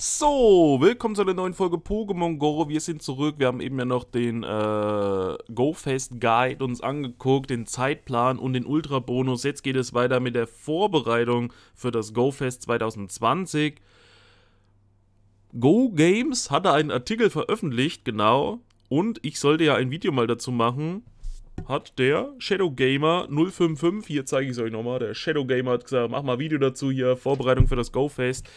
So, willkommen zu einer neuen Folge Pokémon Go. Wir sind zurück. Wir haben eben ja noch den äh, GoFest Guide uns angeguckt, den Zeitplan und den Ultra Bonus. Jetzt geht es weiter mit der Vorbereitung für das GoFest 2020. Go Games hatte einen Artikel veröffentlicht, genau. Und ich sollte ja ein Video mal dazu machen. Hat der Shadow Gamer 055, hier zeige ich es euch nochmal, der Shadow Gamer hat gesagt, mach mal ein Video dazu hier, Vorbereitung für das GoFest.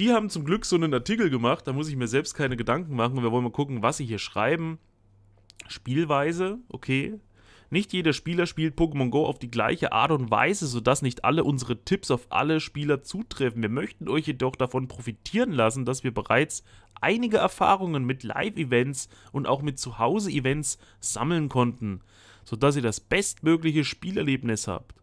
Die haben zum Glück so einen Artikel gemacht, da muss ich mir selbst keine Gedanken machen. Wir wollen mal gucken, was sie hier schreiben. Spielweise, okay. Nicht jeder Spieler spielt Pokémon Go auf die gleiche Art und Weise, sodass nicht alle unsere Tipps auf alle Spieler zutreffen. Wir möchten euch jedoch davon profitieren lassen, dass wir bereits einige Erfahrungen mit Live-Events und auch mit Zuhause-Events sammeln konnten, sodass ihr das bestmögliche Spielerlebnis habt.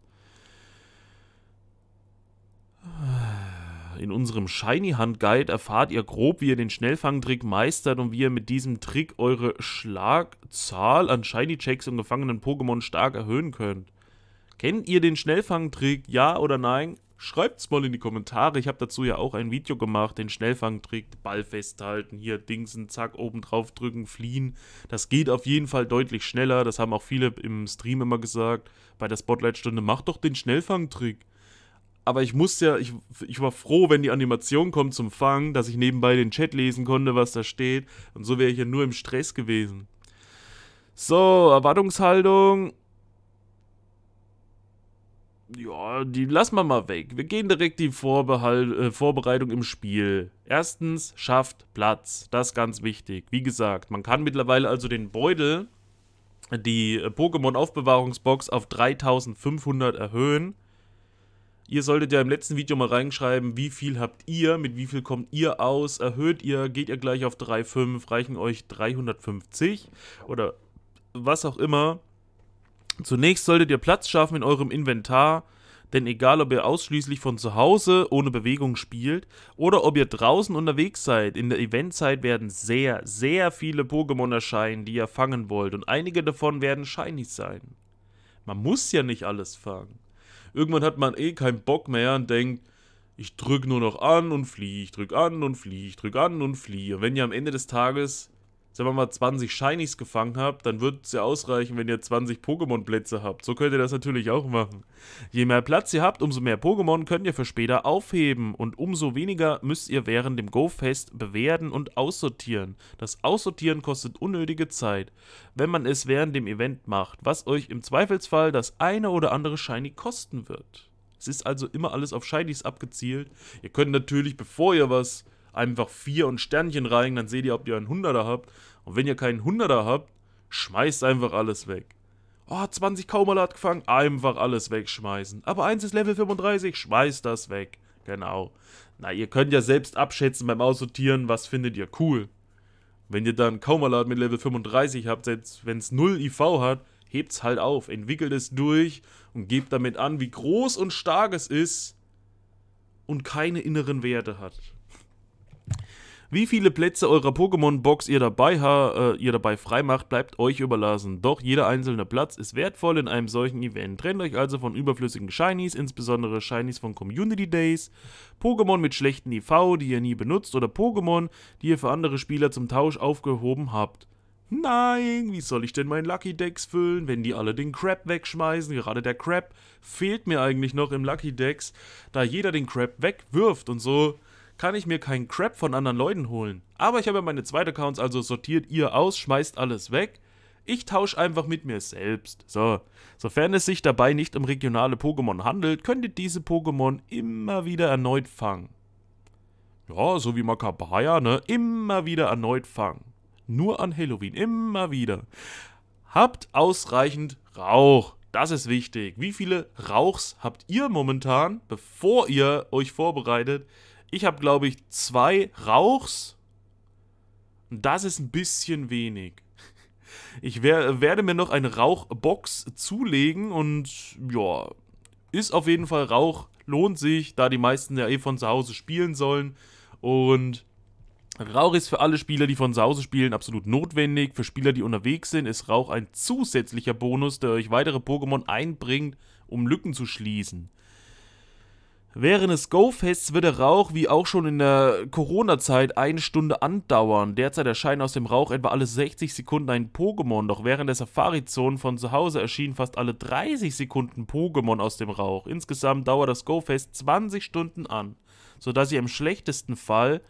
in unserem Shiny Hand Guide erfahrt ihr grob, wie ihr den Schnellfangtrick meistert und wie ihr mit diesem Trick eure Schlagzahl an Shiny Checks und gefangenen Pokémon stark erhöhen könnt. Kennt ihr den Schnellfangtrick, ja oder nein? Schreibt's mal in die Kommentare. Ich habe dazu ja auch ein Video gemacht, den Schnellfangtrick, Ball festhalten, hier Dingsen, zack, oben drauf drücken, fliehen. Das geht auf jeden Fall deutlich schneller. Das haben auch viele im Stream immer gesagt. Bei der Spotlight-Stunde, macht doch den Schnellfangtrick aber ich musste ja, ich, ich war froh, wenn die Animation kommt zum Fangen, dass ich nebenbei den Chat lesen konnte, was da steht. Und so wäre ich ja nur im Stress gewesen. So, Erwartungshaltung. Ja, die lassen wir mal weg. Wir gehen direkt die Vorbehalt, äh, Vorbereitung im Spiel. Erstens, schafft Platz. Das ist ganz wichtig. Wie gesagt, man kann mittlerweile also den Beutel, die äh, Pokémon-Aufbewahrungsbox auf 3500 erhöhen. Ihr solltet ja im letzten Video mal reinschreiben, wie viel habt ihr, mit wie viel kommt ihr aus, erhöht ihr, geht ihr gleich auf 3,5, reichen euch 350 oder was auch immer. Zunächst solltet ihr Platz schaffen in eurem Inventar, denn egal ob ihr ausschließlich von zu Hause ohne Bewegung spielt oder ob ihr draußen unterwegs seid, in der Eventzeit werden sehr, sehr viele Pokémon erscheinen, die ihr fangen wollt und einige davon werden shiny sein. Man muss ja nicht alles fangen. Irgendwann hat man eh keinen Bock mehr und denkt, ich drück nur noch an und fliehe, ich drück an und fliehe, ich drück an und fliehe. Und wenn ihr am Ende des Tages sagen wir mal, 20 Shinies gefangen habt, dann wird es ja ausreichen, wenn ihr 20 Pokémon-Plätze habt. So könnt ihr das natürlich auch machen. Je mehr Platz ihr habt, umso mehr Pokémon könnt ihr für später aufheben und umso weniger müsst ihr während dem Go-Fest bewerten und aussortieren. Das Aussortieren kostet unnötige Zeit, wenn man es während dem Event macht, was euch im Zweifelsfall das eine oder andere Shiny kosten wird. Es ist also immer alles auf Shinies abgezielt. Ihr könnt natürlich, bevor ihr was einfach vier und Sternchen rein, dann seht ihr, ob ihr einen Hunderter habt. Und wenn ihr keinen Hunderter habt, schmeißt einfach alles weg. Oh, 20 Kaumalat gefangen, einfach alles wegschmeißen. Aber eins ist Level 35, schmeißt das weg. Genau. Na, ihr könnt ja selbst abschätzen beim Aussortieren, was findet ihr cool. Wenn ihr dann Kaumalat mit Level 35 habt, selbst wenn es 0 IV hat, hebt's halt auf, entwickelt es durch und gebt damit an, wie groß und stark es ist und keine inneren Werte hat. Wie viele Plätze eurer Pokémon-Box ihr dabei, ha äh, ihr dabei freimacht, bleibt euch überlassen. Doch jeder einzelne Platz ist wertvoll in einem solchen Event. Trennt euch also von überflüssigen Shinies, insbesondere Shinies von Community Days, Pokémon mit schlechten IV, e die ihr nie benutzt, oder Pokémon, die ihr für andere Spieler zum Tausch aufgehoben habt. Nein, wie soll ich denn mein Lucky Decks füllen, wenn die alle den Crap wegschmeißen? Gerade der Crap fehlt mir eigentlich noch im Lucky Decks, da jeder den Crap wegwirft und so kann ich mir keinen Crap von anderen Leuten holen. Aber ich habe ja meine zweite Accounts, also sortiert ihr aus, schmeißt alles weg. Ich tausche einfach mit mir selbst. So, sofern es sich dabei nicht um regionale Pokémon handelt, könnt ihr diese Pokémon immer wieder erneut fangen. Ja, so wie Makabaya, ne? Immer wieder erneut fangen. Nur an Halloween, immer wieder. Habt ausreichend Rauch. Das ist wichtig. Wie viele Rauchs habt ihr momentan, bevor ihr euch vorbereitet, ich habe, glaube ich, zwei Rauchs. Und das ist ein bisschen wenig. Ich wer werde mir noch eine Rauchbox zulegen und ja, ist auf jeden Fall Rauch, lohnt sich, da die meisten ja eh von zu Hause spielen sollen. Und Rauch ist für alle Spieler, die von zu Hause spielen, absolut notwendig. Für Spieler, die unterwegs sind, ist Rauch ein zusätzlicher Bonus, der euch weitere Pokémon einbringt, um Lücken zu schließen. Während des Go-Fests wird der Rauch, wie auch schon in der Corona-Zeit, eine Stunde andauern. Derzeit erscheinen aus dem Rauch etwa alle 60 Sekunden ein Pokémon, doch während der Safari-Zone von zu Hause erschienen fast alle 30 Sekunden Pokémon aus dem Rauch. Insgesamt dauert das Go-Fest 20 Stunden an, sodass ihr im schlechtesten Fall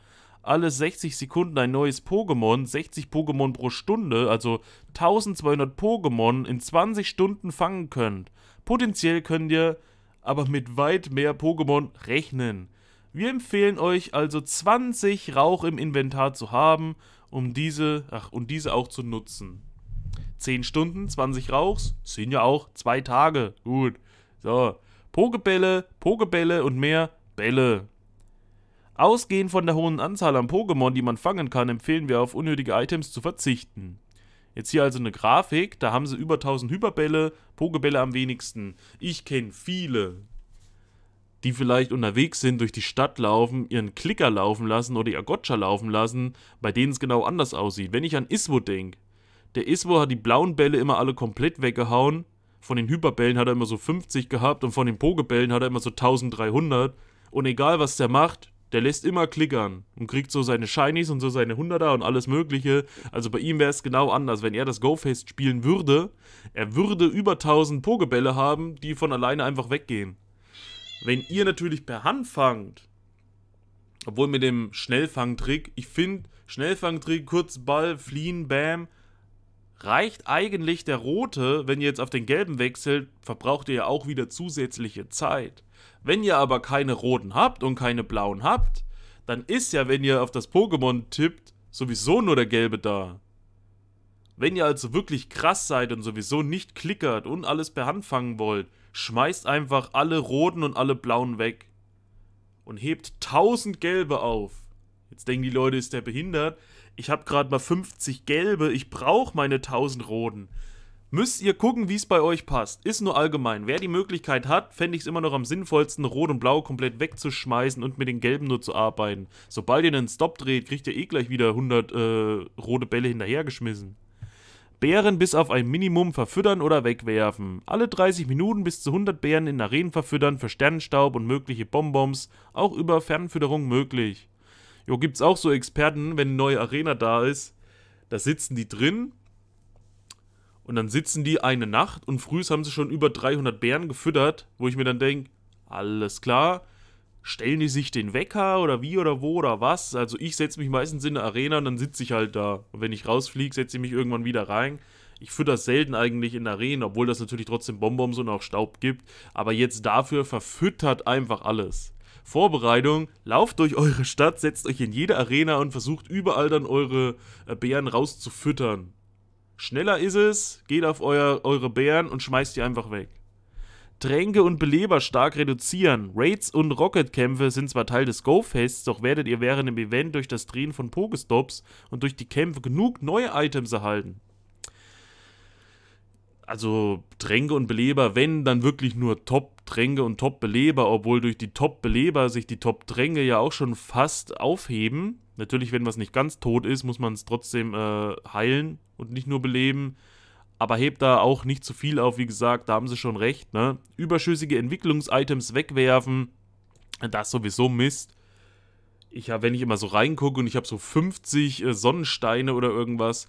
alle 60 Sekunden ein neues Pokémon, 60 Pokémon pro Stunde, also 1200 Pokémon in 20 Stunden fangen könnt. Potenziell könnt ihr aber mit weit mehr Pokémon rechnen. Wir empfehlen euch also 20 Rauch im Inventar zu haben, um diese, ach, und diese auch zu nutzen. 10 Stunden, 20 Rauchs, sind ja auch 2 Tage. Gut. So. Pokebälle, Pokebälle und mehr Bälle. Ausgehend von der hohen Anzahl an Pokémon, die man fangen kann, empfehlen wir auf unnötige Items zu verzichten. Jetzt hier also eine Grafik, da haben sie über 1000 Hyperbälle, Pokebälle am wenigsten. Ich kenne viele, die vielleicht unterwegs sind, durch die Stadt laufen, ihren Klicker laufen lassen oder ihr Gotcha laufen lassen, bei denen es genau anders aussieht. Wenn ich an Iswo denke, der Iswo hat die blauen Bälle immer alle komplett weggehauen. Von den Hyperbällen hat er immer so 50 gehabt und von den Pokebällen hat er immer so 1300. Und egal was der macht, der lässt immer klickern und kriegt so seine Shinies und so seine Hunderter und alles Mögliche. Also bei ihm wäre es genau anders. Wenn er das go fest spielen würde, er würde über 1000 Pokebälle haben, die von alleine einfach weggehen. Wenn ihr natürlich per Hand fangt, obwohl mit dem Schnellfangtrick, ich finde, Schnellfangtrick, Kurzball, Fliehen, Bam, reicht eigentlich der rote, wenn ihr jetzt auf den gelben wechselt, verbraucht ihr ja auch wieder zusätzliche Zeit. Wenn ihr aber keine roten habt und keine blauen habt, dann ist ja, wenn ihr auf das Pokémon tippt, sowieso nur der gelbe da. Wenn ihr also wirklich krass seid und sowieso nicht klickert und alles per Hand fangen wollt, schmeißt einfach alle roten und alle blauen weg. Und hebt 1000 gelbe auf. Jetzt denken die Leute, ist der behindert. Ich habe gerade mal 50 gelbe, ich brauche meine 1000 roten. Müsst ihr gucken, wie es bei euch passt. Ist nur allgemein. Wer die Möglichkeit hat, fände ich es immer noch am sinnvollsten, Rot und Blau komplett wegzuschmeißen und mit den Gelben nur zu arbeiten. Sobald ihr einen Stop dreht, kriegt ihr eh gleich wieder 100 äh, rote Bälle hinterhergeschmissen. Bären bis auf ein Minimum verfüttern oder wegwerfen. Alle 30 Minuten bis zu 100 Bären in Arenen verfüttern für Sternenstaub und mögliche Bonbons, auch über Fernfütterung möglich. Jo, gibt's auch so Experten, wenn eine neue Arena da ist, da sitzen die drin, und dann sitzen die eine Nacht und frühs haben sie schon über 300 Bären gefüttert, wo ich mir dann denke, alles klar, stellen die sich den Wecker oder wie oder wo oder was? Also ich setze mich meistens in eine Arena und dann sitze ich halt da. Und wenn ich rausfliege, setze ich mich irgendwann wieder rein. Ich fütter selten eigentlich in Arenen, obwohl das natürlich trotzdem Bonbons und auch Staub gibt. Aber jetzt dafür verfüttert einfach alles. Vorbereitung, lauft durch eure Stadt, setzt euch in jede Arena und versucht überall dann eure äh, Bären rauszufüttern. Schneller ist es, geht auf euer, eure Bären und schmeißt die einfach weg. Tränke und Beleber stark reduzieren. Raids und Rocketkämpfe sind zwar Teil des Go-Fests, doch werdet ihr während dem Event durch das Drehen von Pokestops und durch die Kämpfe genug neue Items erhalten. Also Tränke und Beleber, wenn, dann wirklich nur Top-Tränke und Top-Beleber, obwohl durch die Top-Beleber sich die Top-Tränke ja auch schon fast aufheben. Natürlich, wenn was nicht ganz tot ist, muss man es trotzdem äh, heilen und nicht nur beleben. Aber hebt da auch nicht zu viel auf, wie gesagt, da haben sie schon recht. Ne? Überschüssige Entwicklungs-Items wegwerfen, das sowieso Mist. Ich habe, wenn ich immer so reingucke und ich habe so 50 äh, Sonnensteine oder irgendwas,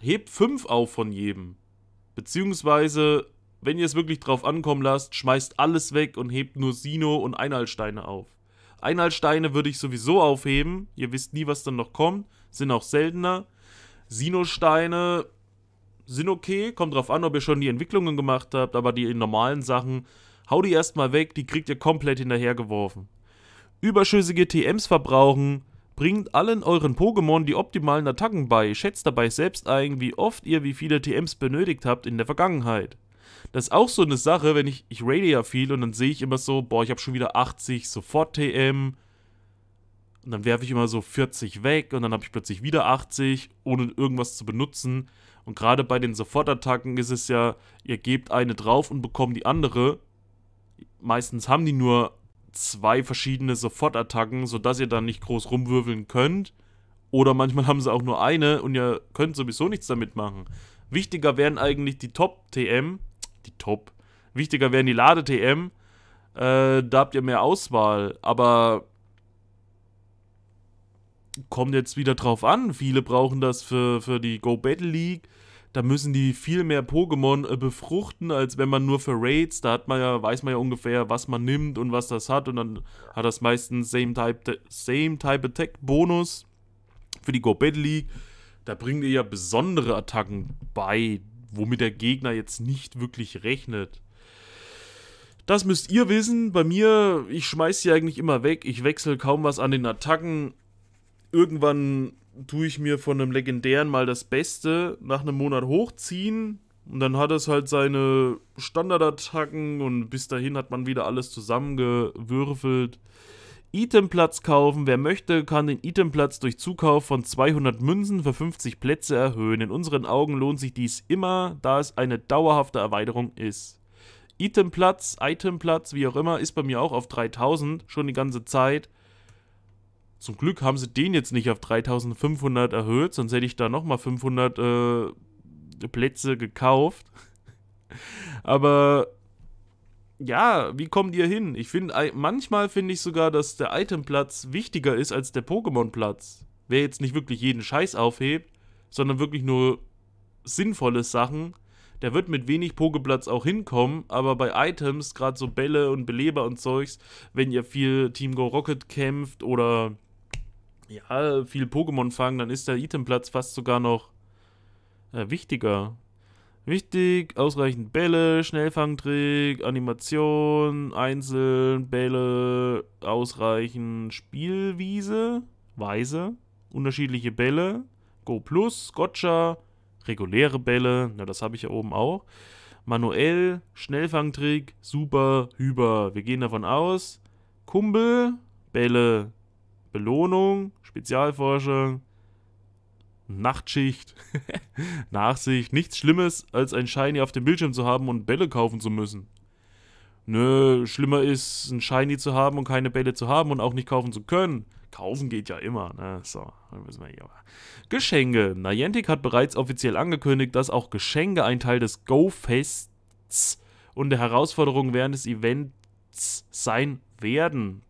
hebt 5 auf von jedem. Beziehungsweise, wenn ihr es wirklich drauf ankommen lasst, schmeißt alles weg und hebt nur Sino und Einhaltsteine auf. Einhaltsteine würde ich sowieso aufheben. Ihr wisst nie, was dann noch kommt. Sind auch seltener. Sinosteine sind okay. Kommt drauf an, ob ihr schon die Entwicklungen gemacht habt. Aber die normalen Sachen, hau die erstmal weg. Die kriegt ihr komplett hinterhergeworfen. Überschüssige TMs verbrauchen. Bringt allen euren Pokémon die optimalen Attacken bei. Schätzt dabei selbst ein, wie oft ihr wie viele TMs benötigt habt in der Vergangenheit. Das ist auch so eine Sache, wenn ich, ich rate ja viel und dann sehe ich immer so, boah, ich habe schon wieder 80 sofort TM. Und dann werfe ich immer so 40 weg und dann habe ich plötzlich wieder 80, ohne irgendwas zu benutzen. Und gerade bei den Sofortattacken ist es ja, ihr gebt eine drauf und bekommt die andere. Meistens haben die nur zwei verschiedene Sofortattacken, sodass ihr dann nicht groß rumwirbeln könnt. Oder manchmal haben sie auch nur eine und ihr könnt sowieso nichts damit machen. Wichtiger wären eigentlich die Top-TM, die Top. Wichtiger wären die Lade-TM. Äh, da habt ihr mehr Auswahl. Aber kommt jetzt wieder drauf an. Viele brauchen das für, für die Go Battle League. Da müssen die viel mehr Pokémon äh, befruchten, als wenn man nur für Raids. Da hat man ja, weiß man ja ungefähr, was man nimmt und was das hat. Und dann hat das meistens Same Type, Same Type Attack Bonus für die Go Battle League. Da bringt ihr ja besondere Attacken bei, womit der Gegner jetzt nicht wirklich rechnet. Das müsst ihr wissen. Bei mir, ich schmeiße sie eigentlich immer weg. Ich wechsle kaum was an den Attacken. Irgendwann tue ich mir von einem legendären mal das Beste nach einem Monat hochziehen. Und dann hat es halt seine Standardattacken und bis dahin hat man wieder alles zusammengewürfelt. Itemplatz kaufen. Wer möchte, kann den Itemplatz durch Zukauf von 200 Münzen für 50 Plätze erhöhen. In unseren Augen lohnt sich dies immer, da es eine dauerhafte Erweiterung ist. Itemplatz, Itemplatz, wie auch immer, ist bei mir auch auf 3000 schon die ganze Zeit. Zum Glück haben sie den jetzt nicht auf 3500 erhöht, sonst hätte ich da nochmal 500 äh, Plätze gekauft. Aber ja, wie kommt ihr hin? Ich finde, manchmal finde ich sogar, dass der Itemplatz wichtiger ist als der Pokémon-Platz. Wer jetzt nicht wirklich jeden Scheiß aufhebt, sondern wirklich nur sinnvolle Sachen, der wird mit wenig Pokeplatz auch hinkommen, aber bei Items, gerade so Bälle und Beleber und Zeugs, wenn ihr viel Team Go Rocket kämpft oder ja, viel Pokémon fangen, dann ist der Itemplatz fast sogar noch äh, wichtiger. Wichtig, ausreichend Bälle, Schnellfangtrick, Animation, einzeln, Bälle, ausreichend Spielwiese, Weise, unterschiedliche Bälle, Go Plus, Gotcha, reguläre Bälle, na das habe ich ja oben auch, manuell, Schnellfangtrick, super, Hyper. Wir gehen davon aus, Kumpel, Bälle, Belohnung, Spezialforschung, Nachtschicht, Nachsicht, nichts Schlimmes, als ein Shiny auf dem Bildschirm zu haben und Bälle kaufen zu müssen. Nö, schlimmer ist, ein Shiny zu haben und keine Bälle zu haben und auch nicht kaufen zu können. Kaufen geht ja immer, ne? So, dann müssen wir hier. Geschenke. Niantic hat bereits offiziell angekündigt, dass auch Geschenke ein Teil des Go-Fests und der Herausforderung während des Events sein werden.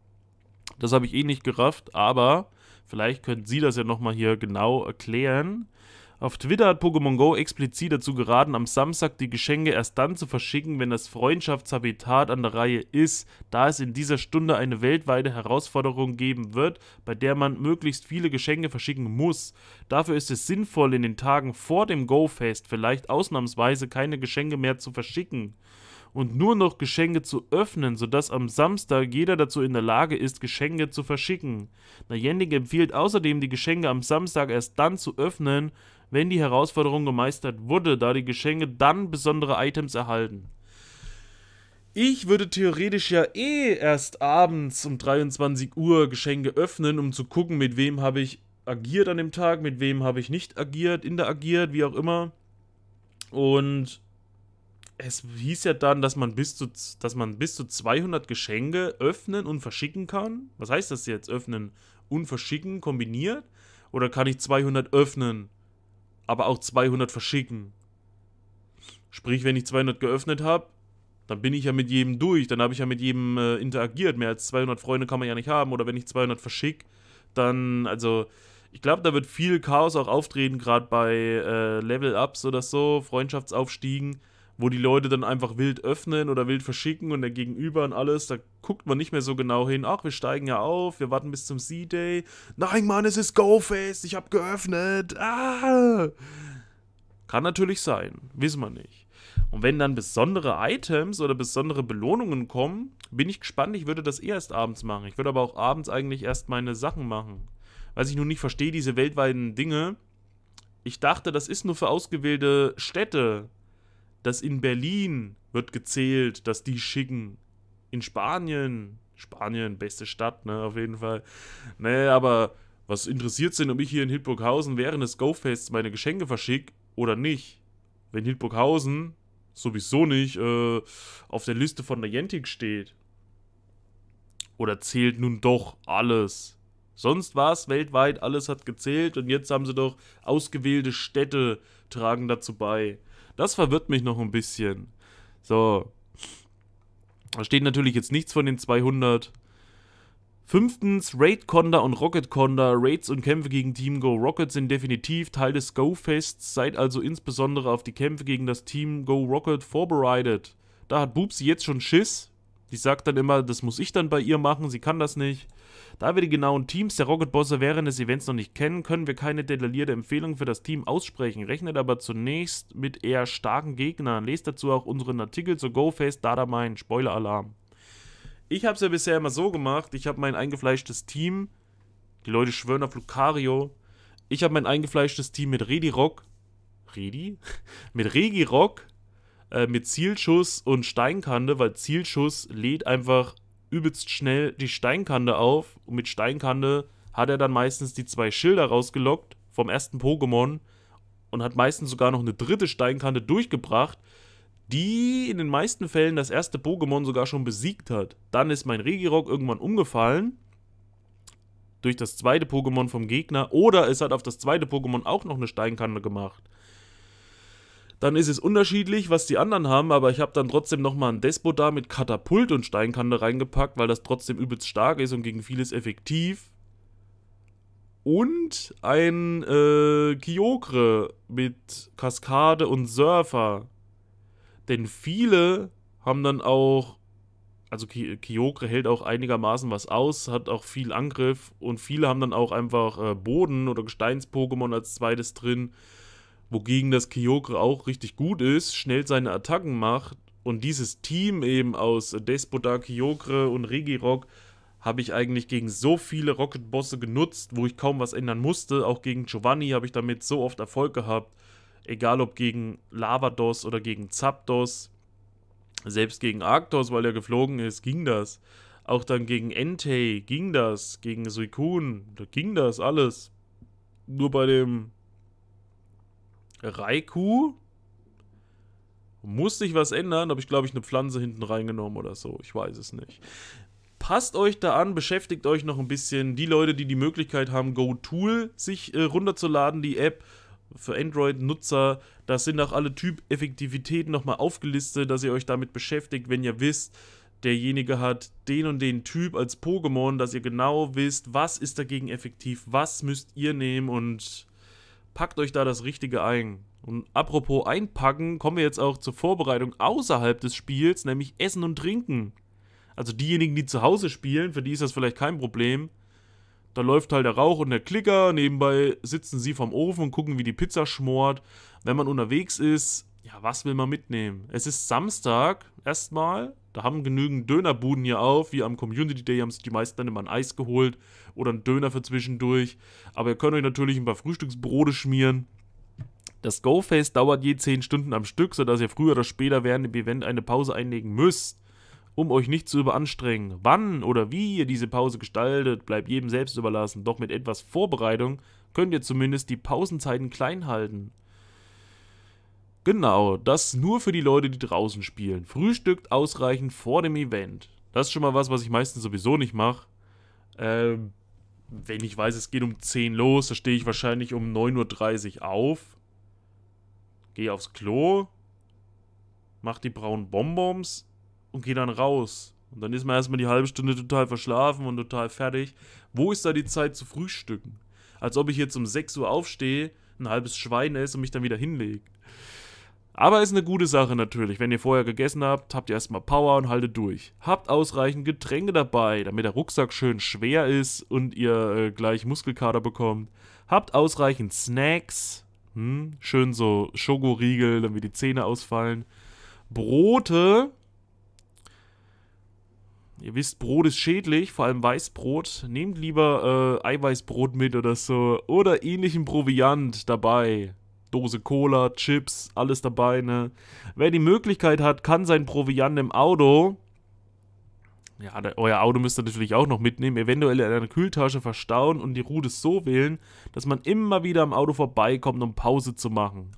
Das habe ich eh nicht gerafft, aber Vielleicht können Sie das ja nochmal hier genau erklären. Auf Twitter hat Pokémon Go explizit dazu geraten, am Samstag die Geschenke erst dann zu verschicken, wenn das Freundschaftshabitat an der Reihe ist, da es in dieser Stunde eine weltweite Herausforderung geben wird, bei der man möglichst viele Geschenke verschicken muss. Dafür ist es sinnvoll, in den Tagen vor dem Go-Fest vielleicht ausnahmsweise keine Geschenke mehr zu verschicken und nur noch Geschenke zu öffnen, sodass am Samstag jeder dazu in der Lage ist, Geschenke zu verschicken. Najendik empfiehlt außerdem, die Geschenke am Samstag erst dann zu öffnen, wenn die Herausforderung gemeistert wurde, da die Geschenke dann besondere Items erhalten. Ich würde theoretisch ja eh erst abends um 23 Uhr Geschenke öffnen, um zu gucken, mit wem habe ich agiert an dem Tag, mit wem habe ich nicht agiert, interagiert, wie auch immer. Und es hieß ja dann, dass man bis zu, dass man bis zu 200 Geschenke öffnen und verschicken kann. Was heißt das jetzt? Öffnen und verschicken kombiniert? Oder kann ich 200 öffnen, aber auch 200 verschicken? Sprich, wenn ich 200 geöffnet habe, dann bin ich ja mit jedem durch, dann habe ich ja mit jedem äh, interagiert. Mehr als 200 Freunde kann man ja nicht haben. Oder wenn ich 200 verschicke, dann, also, ich glaube, da wird viel Chaos auch auftreten, gerade bei äh, Level-Ups oder so, Freundschaftsaufstiegen wo die Leute dann einfach wild öffnen oder wild verschicken und der Gegenüber und alles, da guckt man nicht mehr so genau hin. Ach, wir steigen ja auf, wir warten bis zum C-Day. Nein, Mann, es ist Go-Fest, ich hab geöffnet. Ah! Kann natürlich sein, wissen wir nicht. Und wenn dann besondere Items oder besondere Belohnungen kommen, bin ich gespannt, ich würde das eh erst abends machen. Ich würde aber auch abends eigentlich erst meine Sachen machen. Was ich nun nicht verstehe, diese weltweiten Dinge. Ich dachte, das ist nur für ausgewählte Städte dass in Berlin wird gezählt, dass die schicken. In Spanien, Spanien, beste Stadt, ne, auf jeden Fall. Ne, aber was interessiert sind, ob ich hier in Hildburghausen während des Go-Fests meine Geschenke verschicke oder nicht? Wenn Hildburghausen sowieso nicht äh, auf der Liste von Niantic steht. Oder zählt nun doch alles? Sonst war es weltweit, alles hat gezählt und jetzt haben sie doch ausgewählte Städte tragen dazu bei. Das verwirrt mich noch ein bisschen. So. Da steht natürlich jetzt nichts von den 200. Fünftens, Raid Conda und Rocket Conda. Raids und Kämpfe gegen Team Go Rocket sind definitiv Teil des Go-Fests. Seid also insbesondere auf die Kämpfe gegen das Team Go Rocket vorbereitet. Da hat Bubsi jetzt schon Schiss. Die sagt dann immer, das muss ich dann bei ihr machen, sie kann das nicht. Da wir die genauen Teams der Rocketbosse während des Events noch nicht kennen, können wir keine detaillierte Empfehlung für das Team aussprechen. Rechnet aber zunächst mit eher starken Gegnern. Lest dazu auch unseren Artikel zu GoFest Dadamain. Spoiler-Alarm. Ich habe es ja bisher immer so gemacht. Ich habe mein eingefleischtes Team. Die Leute schwören auf Lucario. Ich habe mein eingefleischtes Team mit Redirock. Redi? mit Regirock. Äh, mit Zielschuss und Steinkante, weil Zielschuss lädt einfach übelst schnell die Steinkante auf und mit Steinkante hat er dann meistens die zwei Schilder rausgelockt vom ersten Pokémon und hat meistens sogar noch eine dritte Steinkante durchgebracht, die in den meisten Fällen das erste Pokémon sogar schon besiegt hat. Dann ist mein Regirock irgendwann umgefallen durch das zweite Pokémon vom Gegner oder es hat auf das zweite Pokémon auch noch eine Steinkante gemacht dann ist es unterschiedlich, was die anderen haben, aber ich habe dann trotzdem nochmal einen Despo da mit Katapult und Steinkante reingepackt, weil das trotzdem übelst stark ist und gegen vieles effektiv. Und ein äh, Kyogre mit Kaskade und Surfer. Denn viele haben dann auch, also Ky Kyogre hält auch einigermaßen was aus, hat auch viel Angriff und viele haben dann auch einfach äh, Boden- oder Gesteins-Pokémon als zweites drin Wogegen das Kyogre auch richtig gut ist, schnell seine Attacken macht. Und dieses Team eben aus Despotar, Kyogre und Regirock habe ich eigentlich gegen so viele Rocket-Bosse genutzt, wo ich kaum was ändern musste. Auch gegen Giovanni habe ich damit so oft Erfolg gehabt. Egal ob gegen Lavados oder gegen Zapdos. Selbst gegen Arctos, weil er geflogen ist, ging das. Auch dann gegen Entei ging das. Gegen Suikun ging das alles. Nur bei dem Raikou Muss sich was ändern, habe ich, glaube ich, eine Pflanze hinten reingenommen oder so. Ich weiß es nicht. Passt euch da an, beschäftigt euch noch ein bisschen. Die Leute, die die Möglichkeit haben, GoTool sich äh, runterzuladen, die App für Android-Nutzer, da sind auch alle Typ-Effektivitäten nochmal aufgelistet, dass ihr euch damit beschäftigt, wenn ihr wisst, derjenige hat den und den Typ als Pokémon, dass ihr genau wisst, was ist dagegen effektiv, was müsst ihr nehmen und Packt euch da das Richtige ein. Und apropos einpacken, kommen wir jetzt auch zur Vorbereitung außerhalb des Spiels, nämlich Essen und Trinken. Also diejenigen, die zu Hause spielen, für die ist das vielleicht kein Problem. Da läuft halt der Rauch und der Klicker, nebenbei sitzen sie vom Ofen und gucken, wie die Pizza schmort. Wenn man unterwegs ist, ja, was will man mitnehmen? Es ist Samstag erstmal. Da haben genügend Dönerbuden hier auf. Wie am Community Day haben sich die meisten dann immer ein Eis geholt oder einen Döner für zwischendurch. Aber ihr könnt euch natürlich ein paar Frühstücksbrote schmieren. Das Go-Face dauert je 10 Stunden am Stück, sodass ihr früher oder später während dem Event eine Pause einlegen müsst um euch nicht zu überanstrengen. Wann oder wie ihr diese Pause gestaltet, bleibt jedem selbst überlassen, doch mit etwas Vorbereitung könnt ihr zumindest die Pausenzeiten klein halten. Genau, das nur für die Leute, die draußen spielen. Frühstückt ausreichend vor dem Event. Das ist schon mal was, was ich meistens sowieso nicht mache. Ähm, wenn ich weiß, es geht um 10 los, da stehe ich wahrscheinlich um 9.30 Uhr auf. Gehe aufs Klo, mach die braunen Bonbons und gehe dann raus. Und dann ist man erstmal die halbe Stunde total verschlafen und total fertig. Wo ist da die Zeit zu frühstücken? Als ob ich jetzt um 6 Uhr aufstehe, ein halbes Schwein esse und mich dann wieder hinlege. Aber ist eine gute Sache natürlich. Wenn ihr vorher gegessen habt, habt ihr erstmal Power und haltet durch. Habt ausreichend Getränke dabei, damit der Rucksack schön schwer ist und ihr äh, gleich Muskelkater bekommt. Habt ausreichend Snacks. Hm? schön so Schokoriegel, damit die Zähne ausfallen. Brote. Ihr wisst, Brot ist schädlich, vor allem Weißbrot. Nehmt lieber äh, Eiweißbrot mit oder so. Oder ähnlichen Proviant dabei. Dose Cola, Chips, alles dabei, ne? Wer die Möglichkeit hat, kann sein Proviant im Auto, ja, da, euer Auto müsst ihr natürlich auch noch mitnehmen, eventuell in einer Kühltasche verstauen und die Route so wählen, dass man immer wieder am Auto vorbeikommt, um Pause zu machen.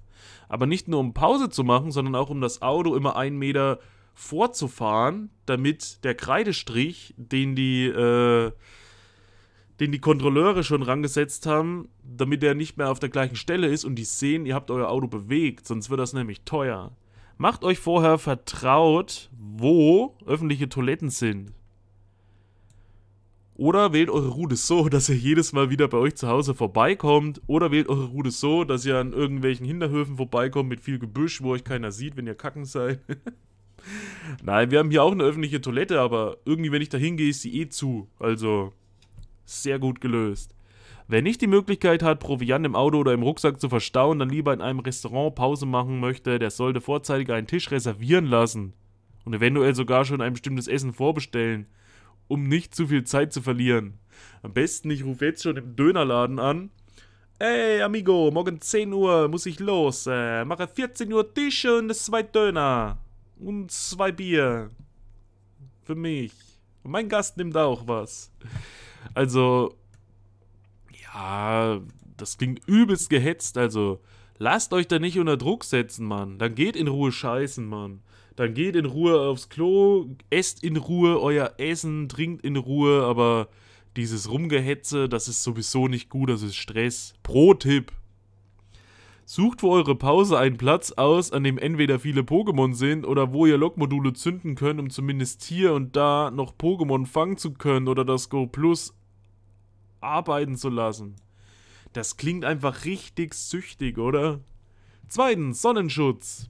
Aber nicht nur um Pause zu machen, sondern auch um das Auto immer einen Meter vorzufahren, damit der Kreidestrich, den die, äh, den die Kontrolleure schon rangesetzt haben, damit er nicht mehr auf der gleichen Stelle ist und die sehen, ihr habt euer Auto bewegt, sonst wird das nämlich teuer. Macht euch vorher vertraut, wo öffentliche Toiletten sind. Oder wählt eure Route so, dass ihr jedes Mal wieder bei euch zu Hause vorbeikommt. Oder wählt eure Route so, dass ihr an irgendwelchen Hinterhöfen vorbeikommt mit viel Gebüsch, wo euch keiner sieht, wenn ihr kacken seid. Nein, wir haben hier auch eine öffentliche Toilette, aber irgendwie, wenn ich da hingehe, ist sie eh zu. Also, sehr gut gelöst. Wer nicht die Möglichkeit hat, Proviant im Auto oder im Rucksack zu verstauen, dann lieber in einem Restaurant Pause machen möchte, der sollte vorzeitig einen Tisch reservieren lassen und eventuell sogar schon ein bestimmtes Essen vorbestellen, um nicht zu viel Zeit zu verlieren. Am besten, ich rufe jetzt schon im Dönerladen an. Ey, Amigo, morgen 10 Uhr muss ich los. Äh, mache 14 Uhr Tisch und zwei Döner. Und zwei Bier. Für mich. Und mein Gast nimmt auch was. Also, ja, das klingt übelst gehetzt. Also, lasst euch da nicht unter Druck setzen, Mann. Dann geht in Ruhe scheißen, Mann. Dann geht in Ruhe aufs Klo, esst in Ruhe euer Essen, trinkt in Ruhe, aber dieses Rumgehetze, das ist sowieso nicht gut, das ist Stress. Pro-Tipp, Sucht für eure Pause einen Platz aus, an dem entweder viele Pokémon sind oder wo ihr Lokmodule zünden könnt, um zumindest hier und da noch Pokémon fangen zu können oder das Go Plus arbeiten zu lassen. Das klingt einfach richtig süchtig, oder? Zweitens, Sonnenschutz.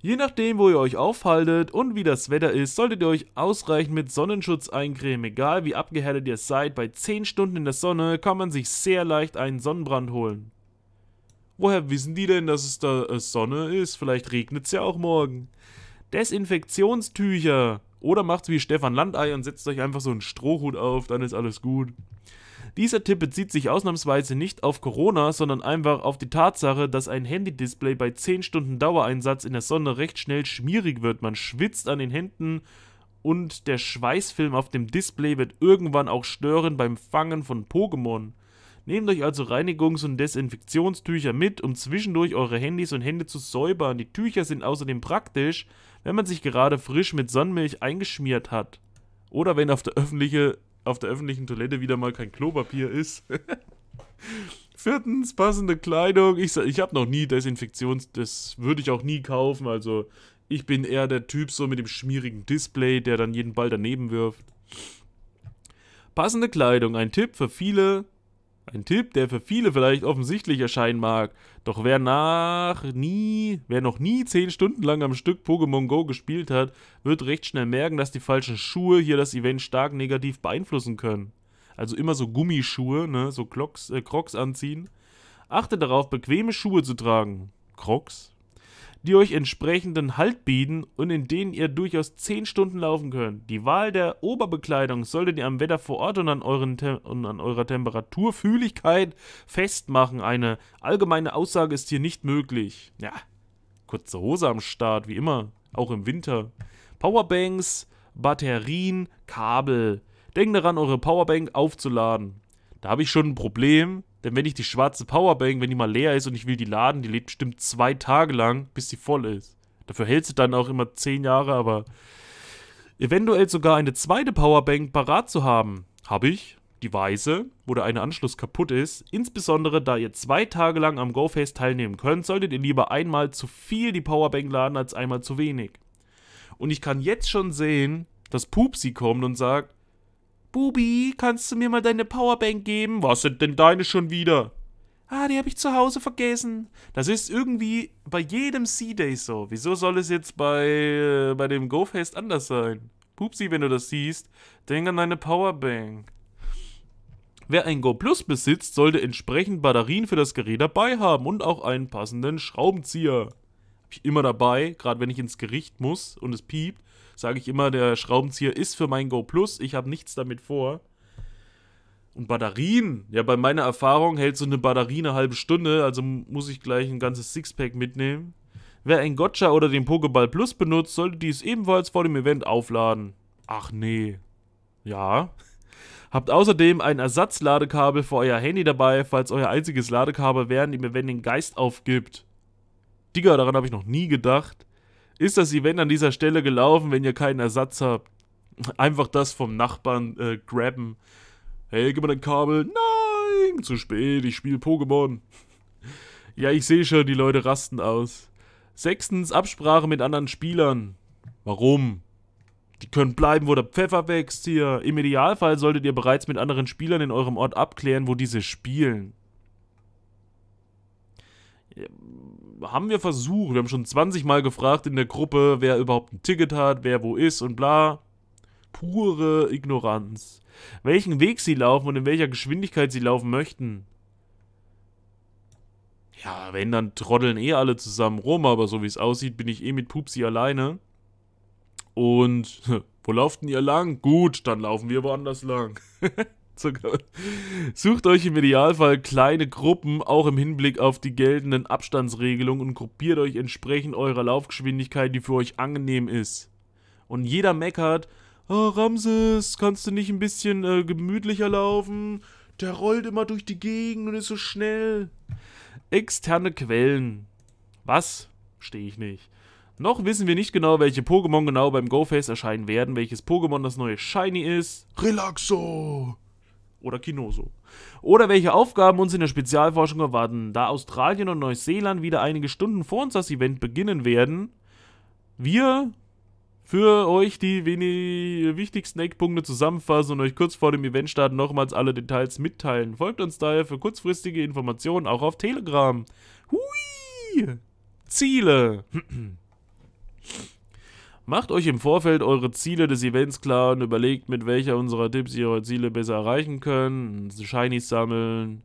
Je nachdem, wo ihr euch aufhaltet und wie das Wetter ist, solltet ihr euch ausreichend mit Sonnenschutz eincremen. Egal wie abgehärtet ihr seid, bei 10 Stunden in der Sonne kann man sich sehr leicht einen Sonnenbrand holen. Woher wissen die denn, dass es da äh, Sonne ist? Vielleicht regnet es ja auch morgen. Desinfektionstücher. Oder macht's wie Stefan Landei und setzt euch einfach so einen Strohhut auf, dann ist alles gut. Dieser Tipp bezieht sich ausnahmsweise nicht auf Corona, sondern einfach auf die Tatsache, dass ein Handy-Display bei 10 Stunden Dauereinsatz in der Sonne recht schnell schmierig wird. Man schwitzt an den Händen und der Schweißfilm auf dem Display wird irgendwann auch stören beim Fangen von Pokémon. Nehmt euch also Reinigungs- und Desinfektionstücher mit, um zwischendurch eure Handys und Hände zu säubern. Die Tücher sind außerdem praktisch, wenn man sich gerade frisch mit Sonnenmilch eingeschmiert hat. Oder wenn auf der, öffentliche, auf der öffentlichen Toilette wieder mal kein Klopapier ist. Viertens, passende Kleidung. Ich, ich habe noch nie Desinfektions... Das würde ich auch nie kaufen. Also ich bin eher der Typ so mit dem schmierigen Display, der dann jeden Ball daneben wirft. Passende Kleidung. Ein Tipp für viele, ein Tipp, der für viele vielleicht offensichtlich erscheinen mag, doch wer nach nie, wer noch nie 10 Stunden lang am Stück Pokémon Go gespielt hat, wird recht schnell merken, dass die falschen Schuhe hier das Event stark negativ beeinflussen können. Also immer so Gummischuhe, ne, so Clocks, äh, Crocs anziehen. Achte darauf, bequeme Schuhe zu tragen. Crocs? die euch entsprechenden Halt bieten und in denen ihr durchaus 10 Stunden laufen könnt. Die Wahl der Oberbekleidung solltet ihr am Wetter vor Ort und an, und an eurer Temperaturfühligkeit festmachen. Eine allgemeine Aussage ist hier nicht möglich. Ja, kurze Hose am Start, wie immer, auch im Winter. Powerbanks, Batterien, Kabel. Denkt daran, eure Powerbank aufzuladen. Da habe ich schon ein Problem, denn wenn ich die schwarze Powerbank, wenn die mal leer ist und ich will die laden, die lebt bestimmt zwei Tage lang, bis sie voll ist. Dafür hält sie dann auch immer zehn Jahre, aber eventuell sogar eine zweite Powerbank parat zu haben, habe ich. Die weiße, wo der eine Anschluss kaputt ist. Insbesondere, da ihr zwei Tage lang am GoFace teilnehmen könnt, solltet ihr lieber einmal zu viel die Powerbank laden als einmal zu wenig. Und ich kann jetzt schon sehen, dass Pupsi kommt und sagt, Bubi, kannst du mir mal deine Powerbank geben? Was sind denn deine schon wieder? Ah, die habe ich zu Hause vergessen. Das ist irgendwie bei jedem Sea day so. Wieso soll es jetzt bei, äh, bei dem GoFest anders sein? Pupsi, wenn du das siehst, denk an deine Powerbank. Wer ein Go Plus besitzt, sollte entsprechend Batterien für das Gerät dabei haben und auch einen passenden Schraubenzieher. Hab ich immer dabei, gerade wenn ich ins Gericht muss und es piept sage ich immer, der Schraubenzieher ist für mein Go Plus. Ich habe nichts damit vor. Und Batterien. Ja, bei meiner Erfahrung hält so eine Batterie eine halbe Stunde, also muss ich gleich ein ganzes Sixpack mitnehmen. Wer ein Gotcha oder den Pokéball Plus benutzt, sollte dies ebenfalls vor dem Event aufladen. Ach nee. Ja. Habt außerdem ein Ersatzladekabel für euer Handy dabei, falls euer einziges Ladekabel während dem Event den Geist aufgibt. Digga, daran habe ich noch nie gedacht ist das Event an dieser Stelle gelaufen, wenn ihr keinen Ersatz habt. Einfach das vom Nachbarn äh, grabben. Hey, gib mir dein Kabel. Nein, zu spät, ich spiele Pokémon. ja, ich sehe schon, die Leute rasten aus. Sechstens, Absprache mit anderen Spielern. Warum? Die können bleiben, wo der Pfeffer wächst hier. Im Idealfall solltet ihr bereits mit anderen Spielern in eurem Ort abklären, wo diese spielen haben wir versucht, wir haben schon 20 Mal gefragt in der Gruppe, wer überhaupt ein Ticket hat, wer wo ist und bla. Pure Ignoranz. Welchen Weg sie laufen und in welcher Geschwindigkeit sie laufen möchten. Ja, wenn, dann trotteln eh alle zusammen rum, aber so wie es aussieht, bin ich eh mit Pupsi alleine. Und wo lauft ihr lang? Gut, dann laufen wir woanders lang. Sucht euch im Idealfall kleine Gruppen, auch im Hinblick auf die geltenden Abstandsregelungen und gruppiert euch entsprechend eurer Laufgeschwindigkeit, die für euch angenehm ist. Und jeder meckert, oh, Ramses, kannst du nicht ein bisschen äh, gemütlicher laufen? Der rollt immer durch die Gegend und ist so schnell. Externe Quellen. Was? Stehe ich nicht. Noch wissen wir nicht genau, welche Pokémon genau beim GoFest erscheinen werden, welches Pokémon das neue Shiny ist. Relaxo! oder Kinoso. Oder welche Aufgaben uns in der Spezialforschung erwarten. Da Australien und Neuseeland wieder einige Stunden vor uns das Event beginnen werden, wir für euch die wenig wichtigsten Eckpunkte zusammenfassen und euch kurz vor dem Eventstart nochmals alle Details mitteilen. Folgt uns daher für kurzfristige Informationen auch auf Telegram. Hui! Ziele! Macht euch im Vorfeld eure Ziele des Events klar und überlegt, mit welcher unserer Tipps ihr eure Ziele besser erreichen könnt. Shinies sammeln,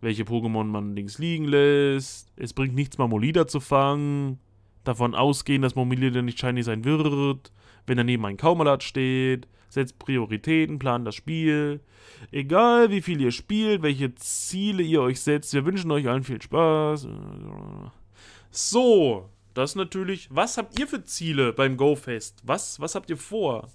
welche Pokémon man links liegen lässt. Es bringt nichts, Mamolida zu fangen. Davon ausgehen, dass Mamolida nicht Shiny sein wird. Wenn daneben ein Kaumalat steht. Setzt Prioritäten, plant das Spiel. Egal wie viel ihr spielt, welche Ziele ihr euch setzt, wir wünschen euch allen viel Spaß. So, das natürlich. Was habt ihr für Ziele beim GoFest? Was, was habt ihr vor?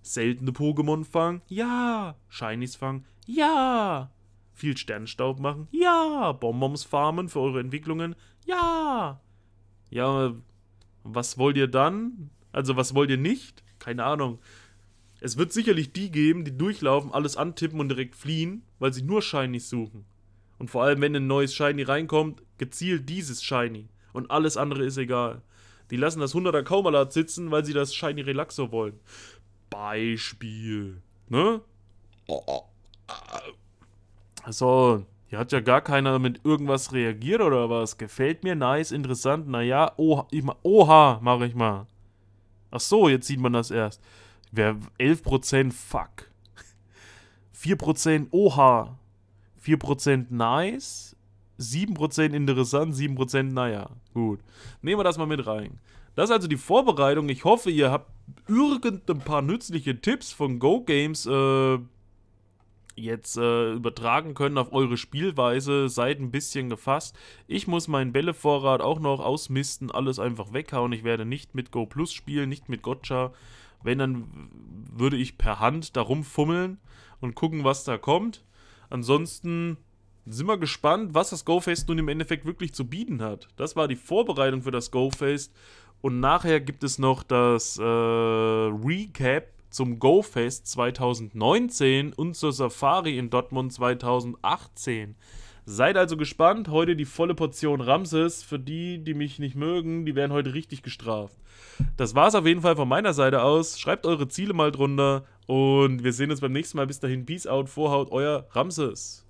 Seltene Pokémon fangen? Ja. Shinies fangen? Ja. Viel Sternstaub machen? Ja. Bonbons farmen für eure Entwicklungen? Ja. Ja, was wollt ihr dann? Also, was wollt ihr nicht? Keine Ahnung. Es wird sicherlich die geben, die durchlaufen, alles antippen und direkt fliehen, weil sie nur Shinies suchen. Und vor allem, wenn ein neues Shiny reinkommt, gezielt dieses Shiny und alles andere ist egal. Die lassen das 100er Kaumalat sitzen, weil sie das Shiny Relaxo wollen. Beispiel. Ne? So, hier hat ja gar keiner mit irgendwas reagiert oder was. Gefällt mir, nice, interessant, naja, oha, ich ma, oha, mache ich mal. Ach so, jetzt sieht man das erst. Wer 11% fuck. 4% oha. 4% nice. 7% interessant, 7% naja. Gut. Nehmen wir das mal mit rein. Das ist also die Vorbereitung. Ich hoffe, ihr habt irgendein paar nützliche Tipps von Go Games äh, jetzt äh, übertragen können auf eure Spielweise. Seid ein bisschen gefasst. Ich muss meinen Bällevorrat auch noch ausmisten, alles einfach weghauen. Ich werde nicht mit Go Plus spielen, nicht mit Gotcha. Wenn, dann würde ich per Hand da rumfummeln und gucken, was da kommt. Ansonsten sind wir gespannt, was das GoFest nun im Endeffekt wirklich zu bieten hat. Das war die Vorbereitung für das GoFest. Und nachher gibt es noch das äh, Recap zum GoFest 2019 und zur Safari in Dortmund 2018. Seid also gespannt, heute die volle Portion Ramses. Für die, die mich nicht mögen, die werden heute richtig gestraft. Das war es auf jeden Fall von meiner Seite aus. Schreibt eure Ziele mal drunter und wir sehen uns beim nächsten Mal. Bis dahin, Peace out, Vorhaut, euer Ramses.